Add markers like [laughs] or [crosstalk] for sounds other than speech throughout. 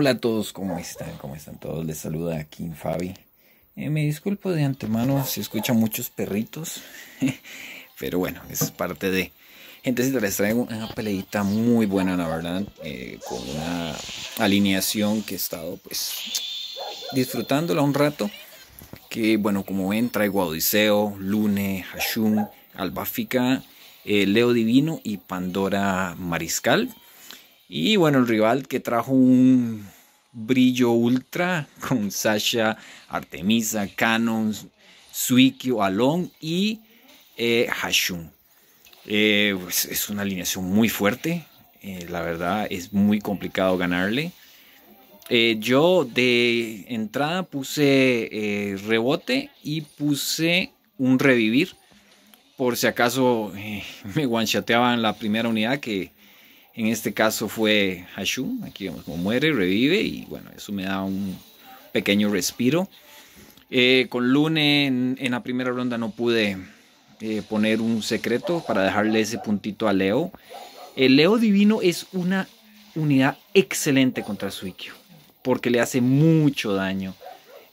Hola a todos, ¿cómo están? ¿Cómo están todos? Les saluda aquí Fabi. Eh, me disculpo de antemano si escuchan muchos perritos, [laughs] pero bueno, es parte de... te les traigo una peleita muy buena, la verdad, eh, con una alineación que he estado pues disfrutándola un rato. Que bueno, como ven, traigo a Odiseo, Lune, Hashun, Albafica, eh, Leo Divino y Pandora Mariscal. Y bueno, el rival que trajo un brillo ultra [laughs] con Sasha, Artemisa, Canon, Suikyo, Alon y eh, Hashun. Eh, pues, es una alineación muy fuerte. Eh, la verdad es muy complicado ganarle. yo de entrada puse rebote y puse un revivir. Por si acaso [laughs] me guanchateaban la primera unidad que en este caso fue Hashu, aquí vemos como muere, revive y bueno, eso me da un pequeño respiro. Eh, con Lune en, la primera ronda no pude eh, poner un secreto para dejarle ese puntito a Leo. El Leo Divino es una unidad excelente contra Suikyo, porque le hace mucho daño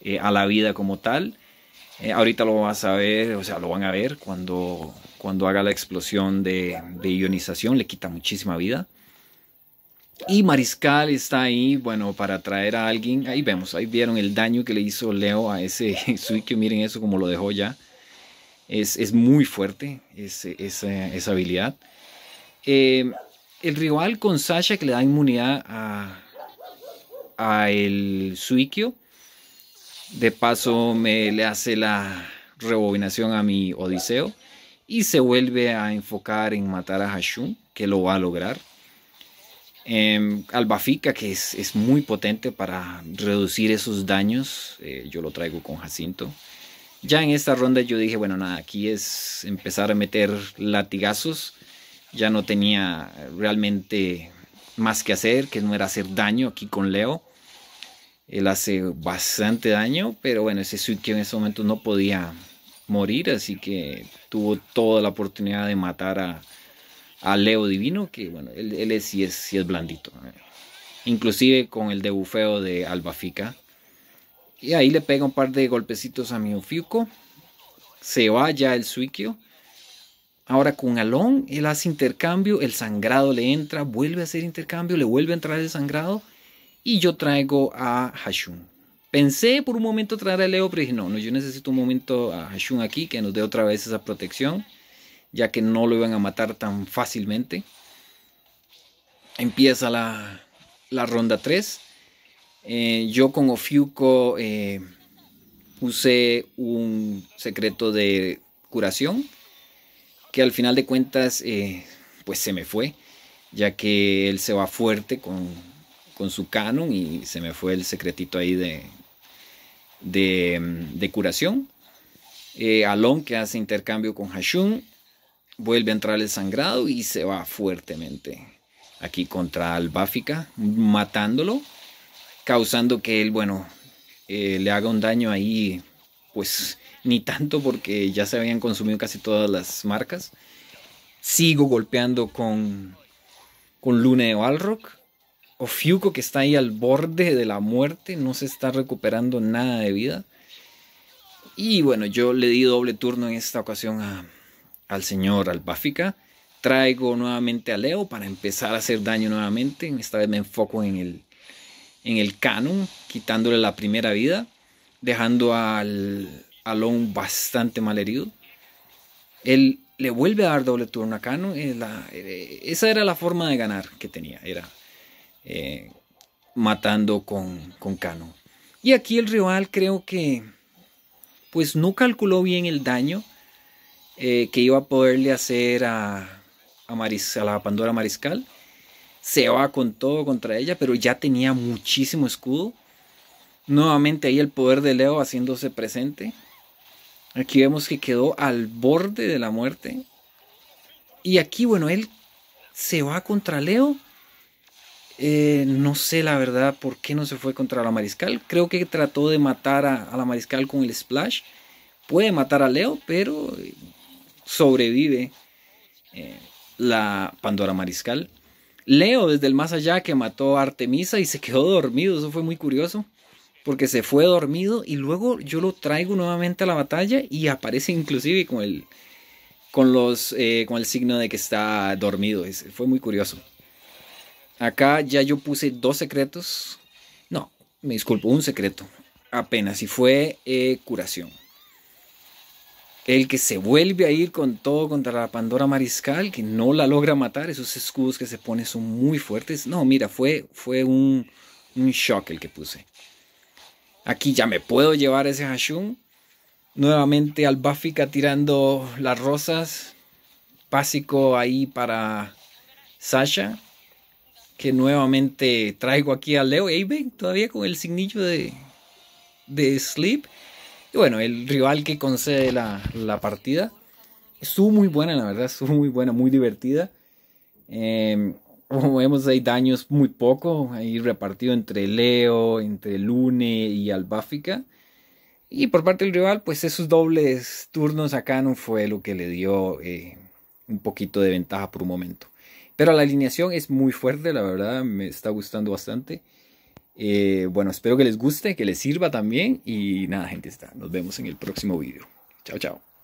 eh, a la vida como tal. ahorita lo vas a ver, o sea, lo van a ver cuando, cuando haga la explosión de ionización, le quita muchísima vida. Y Mariscal está ahí, bueno, para traer a alguien. Ahí vemos, ahí vieron el daño que le hizo Leo a ese [laughs] Suikyo. Miren eso como lo dejó ya. Es, muy fuerte esa, habilidad. Em, el rival con Sasha que le da inmunidad a, el Suikyo. De paso me le hace la rebobinación a mi Odiseo. Y se vuelve a enfocar en matar a Hashun, que lo va a lograr. Em, albafica, que es, es, muy potente para reducir esos daños. Eh, yo lo traigo con Jacinto. Ya en esta ronda yo dije, bueno, nada, aquí es empezar a meter latigazos. Ya no tenía realmente más que hacer, que no era hacer daño aquí con Leo. Él hace bastante daño, pero bueno, ese Suicide en ese momento no podía morir, así que tuvo toda la oportunidad de matar a, a Leo Divino, que bueno, él, es, sí, es, blandito. Inclusive con el debufeo de Albafica. Y ahí le pega un par de golpecitos a Miofuco Se va ya el Suikio. Ahora con Alon, él hace intercambio, el sangrado le entra, vuelve a hacer intercambio, le vuelve a entrar el sangrado. Y yo traigo a Hashun. Pensé por un momento traer a Leo, pero dije, no, no, yo necesito un momento a Hashun aquí, que nos dé otra vez esa protección ya que no lo iban a matar tan fácilmente. Empieza la, ronda 3. Eh, yo con Ofiuco eh, usé un secreto de curación que al final de cuentas eh, pues se me fue, ya que él se va fuerte con, su canon y se me fue el secretito ahí de, de, mm, curación. Eh, Alon que hace intercambio con Hashun vuelve a entrar el sangrado y se va fuertemente aquí contra Albáfica, matándolo, causando que él, bueno, eh, le haga un daño ahí, pues ni tanto porque ya se habían consumido casi todas las marcas. Sigo golpeando con, con Luna de o Ofiuco que está ahí al borde de la muerte, no se está recuperando nada de vida. Y bueno, yo le di doble turno en esta ocasión a, al señor, al traigo nuevamente a Leo para empezar a hacer daño nuevamente. Esta vez me enfoco en el, en el canon, quitándole la primera vida, dejando al, Alon bastante mal herido. Él le vuelve a dar doble turno a Canon. Eh, esa era la forma de ganar que tenía, era eh, matando con, con Canon. Y aquí el rival creo que pues no calculó bien el daño eh, que iba a poderle hacer a, a, a la Pandora Mariscal. Se va con todo contra ella, pero ya tenía muchísimo escudo. Nuevamente ahí el poder de Leo haciéndose presente. Aquí vemos que quedó al borde de la muerte. Y aquí, bueno, él se va contra Leo. Eh, no sé la verdad por qué no se fue contra la mariscal. Creo que trató de matar a la mariscal con el splash. Puede matar a Leo, pero sobrevive eh, la Pandora Mariscal. Leo desde el más allá que mató a Artemisa y se quedó dormido, eso fue muy curioso, porque se fue dormido y luego yo lo traigo nuevamente a la batalla y aparece inclusive con el, con los, eh, con el signo de que está dormido, fue muy curioso. Acá ya yo puse dos secretos, no, me disculpo, un secreto apenas y fue eh, curación el que se vuelve a ir con todo contra la Pandora Mariscal, que no la logra matar, esos escudos que se pone son muy fuertes. No, mira, fue, fue un, un shock el que puse. Aquí ya me puedo llevar ese Hashun. Nuevamente al Báfica tirando las rosas. Básico ahí para Sasha. Que nuevamente traigo aquí a Leo ven todavía con el signillo de, de Sleep. Y bueno, el rival que concede la, la partida su muy buena, la verdad, su muy buena, muy divertida. Eh, como vemos, hay daños muy poco, ahí repartido entre Leo, entre Lune y Albáfica. Y por parte del rival, pues esos dobles turnos acá no fue lo que le dio eh, un poquito de ventaja por un momento. Pero la alineación es muy fuerte, la verdad, me está gustando bastante. Eh, bueno, espero que les guste, que les sirva también. Y nada, gente, está. Nos vemos en el próximo video. Chao, chao.